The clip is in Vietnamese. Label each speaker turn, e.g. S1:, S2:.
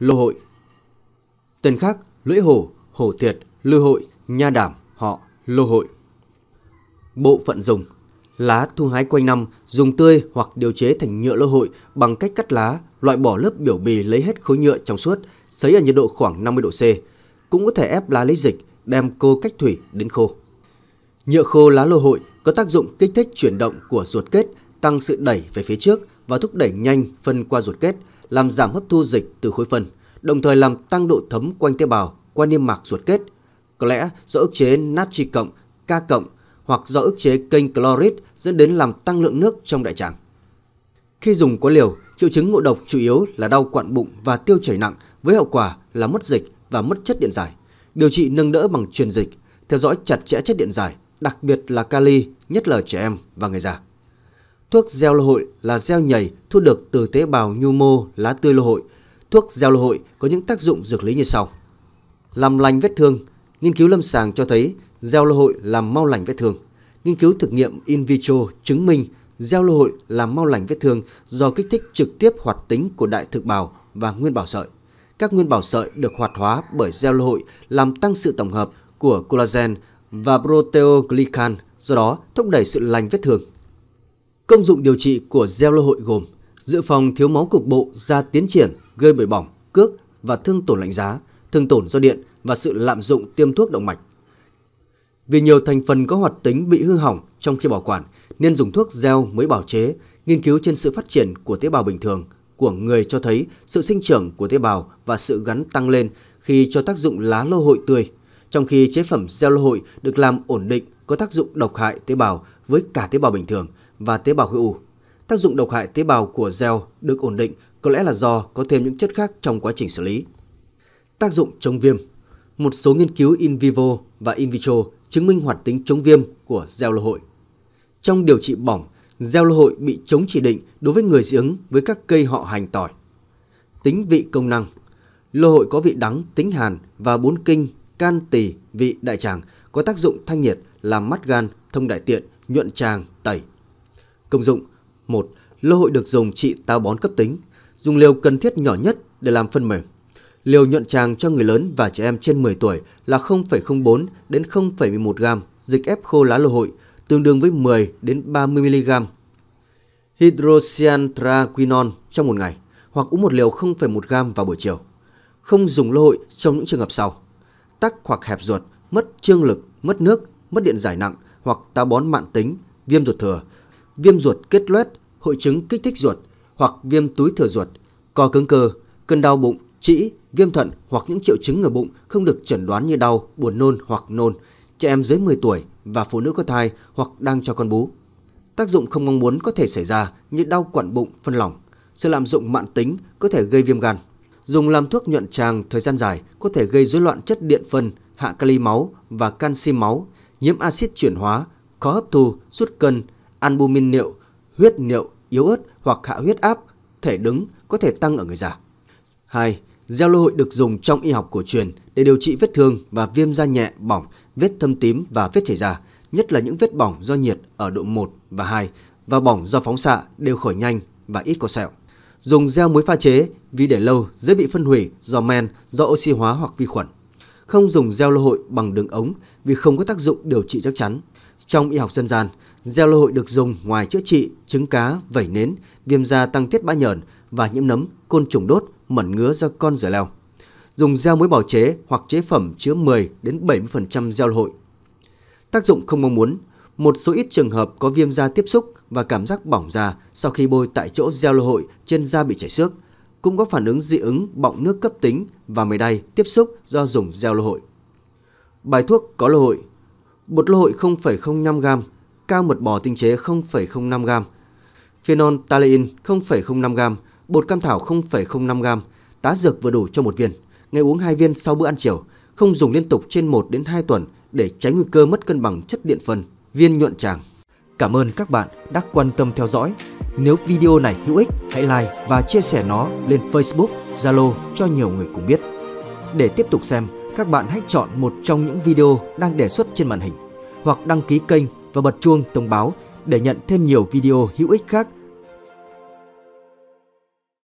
S1: Lô Hội. Tên khác Lưỡi Hổ, Hổ Thiệt, Lư Hội, Nha Đảm, họ Lô Hội. Bộ phận dùng Lá thu hái quanh năm, dùng tươi hoặc điều chế thành nhựa lô hội bằng cách cắt lá, loại bỏ lớp biểu bì lấy hết khối nhựa trong suốt, sấy ở nhiệt độ khoảng 50 độ C. Cũng có thể ép lá lấy dịch, đem cô cách thủy đến khô. Nhựa khô lá lô hội có tác dụng kích thích chuyển động của ruột kết, tăng sự đẩy về phía trước và thúc đẩy nhanh phân qua ruột kết, làm giảm hấp thu dịch từ khối phân đồng thời làm tăng độ thấm quanh tế bào qua niêm mạc ruột kết. Có lẽ do ức chế natri cộng, K cộng hoặc do ức chế kênh chlorid dẫn đến làm tăng lượng nước trong đại tràng. Khi dùng quá liều, triệu chứng ngộ độc chủ yếu là đau quặn bụng và tiêu chảy nặng với hậu quả là mất dịch và mất chất điện giải. Điều trị nâng đỡ bằng truyền dịch, theo dõi chặt chẽ chất điện giải, đặc biệt là kali, nhất là trẻ em và người già. Thuốc gieo lô hội là gieo nhảy thu được từ tế bào nhu mô lá tươi lô hội – thuốc giao lô hội có những tác dụng dược lý như sau. Làm lành vết thương, nghiên cứu lâm sàng cho thấy giao lô hội làm mau lành vết thương. Nghiên cứu thực nghiệm in vitro chứng minh giao lô hội làm mau lành vết thương do kích thích trực tiếp hoạt tính của đại thực bào và nguyên bào sợi. Các nguyên bào sợi được hoạt hóa bởi giao lô hội làm tăng sự tổng hợp của collagen và proteoglycan, do đó thúc đẩy sự lành vết thương. Công dụng điều trị của gel lô hội gồm dự phòng thiếu máu cục bộ ra tiến triển gây bởi bỏng, cước và thương tổn lạnh giá, thương tổn do điện và sự lạm dụng tiêm thuốc động mạch. Vì nhiều thành phần có hoạt tính bị hư hỏng trong khi bảo quản nên dùng thuốc gel mới bảo chế, nghiên cứu trên sự phát triển của tế bào bình thường của người cho thấy sự sinh trưởng của tế bào và sự gắn tăng lên khi cho tác dụng lá lô hội tươi, trong khi chế phẩm gel lô hội được làm ổn định có tác dụng độc hại tế bào với cả tế bào bình thường và tế bào khối u tác dụng độc hại tế bào của gel được ổn định có lẽ là do có thêm những chất khác trong quá trình xử lý. Tác dụng chống viêm Một số nghiên cứu in vivo và in vitro chứng minh hoạt tính chống viêm của gel lô hội. Trong điều trị bỏng, gel lô hội bị chống chỉ định đối với người dị ứng với các cây họ hành tỏi. Tính vị công năng Lô hội có vị đắng, tính hàn và bốn kinh, can tỳ, vị đại tràng có tác dụng thanh nhiệt làm mắt gan, thông đại tiện, nhuận tràng, tẩy. Công dụng 1. Lô hội được dùng trị táo bón cấp tính, dùng liều cần thiết nhỏ nhất để làm phân mềm. Liều nhuận tràng cho người lớn và trẻ em trên 10 tuổi là 0,04 đến 0,11 gram dịch ép khô lá lô hội, tương đương với 10 đến 30 mg hydrocyanthraquinone trong một ngày hoặc uống một liều 0,1 gram vào buổi chiều. Không dùng lô hội trong những trường hợp sau: tắc hoặc hẹp ruột, mất trương lực, mất nước, mất điện giải nặng hoặc táo bón mạn tính, viêm ruột thừa, viêm ruột kết loét hội chứng kích thích ruột hoặc viêm túi thừa ruột, co cứng cơ, cơn đau bụng, trĩ, viêm thận hoặc những triệu chứng ở bụng không được chẩn đoán như đau, buồn nôn hoặc nôn, trẻ em dưới 10 tuổi và phụ nữ có thai hoặc đang cho con bú. Tác dụng không mong muốn có thể xảy ra như đau quặn bụng, phân lỏng. Sự lạm dụng mạn tính có thể gây viêm gan. Dùng làm thuốc nhuận tràng thời gian dài có thể gây rối loạn chất điện phân, hạ kali máu và canxi máu, nhiễm axit chuyển hóa, khó hấp thu, sút cân, albumin niệu, huyết niệu, yếu ớt hoặc hạ huyết áp, thể đứng có thể tăng ở người già. 2. Gieo lô hội được dùng trong y học cổ truyền để điều trị vết thương và viêm da nhẹ, bỏng, vết thâm tím và vết chảy da, nhất là những vết bỏng do nhiệt ở độ 1 và 2 và bỏng do phóng xạ đều khỏi nhanh và ít có sẹo. Dùng gieo muối pha chế vì để lâu dễ bị phân hủy do men, do oxy hóa hoặc vi khuẩn. Không dùng gieo lô hội bằng đường ống vì không có tác dụng điều trị chắc chắn. Trong y học dân gian, gieo lô hội được dùng ngoài chữa trị trứng cá, vẩy nến, viêm da tăng tiết bã nhờn và nhiễm nấm, côn trùng đốt, mẩn ngứa do con rửa leo. Dùng gieo muối bào chế hoặc chế phẩm chứa 10 đến 70% gieo lô hội. Tác dụng không mong muốn, một số ít trường hợp có viêm da tiếp xúc và cảm giác bỏng da sau khi bôi tại chỗ gieo lô hội trên da bị chảy xước, cũng có phản ứng dị ứng bọng nước cấp tính và mề đay tiếp xúc do dùng gieo lô hội. Bài thuốc có lô hội bột lô hội 0,05 gram, cao mật bò tinh chế 0,05 gram, phenol talein 0,05 gram, bột cam thảo 0,05 gram, tá dược vừa đủ cho một viên, ngày uống 2 viên sau bữa ăn chiều, không dùng liên tục trên 1 đến 2 tuần để tránh nguy cơ mất cân bằng chất điện phân, viên nhuận tràng. Cảm ơn các bạn đã quan tâm theo dõi. Nếu video này hữu ích, hãy like và chia sẻ nó lên Facebook, Zalo cho nhiều người cùng biết. Để tiếp tục xem các bạn hãy chọn một trong những video đang đề xuất trên màn hình hoặc đăng ký kênh và bật chuông thông báo để nhận thêm nhiều video hữu ích khác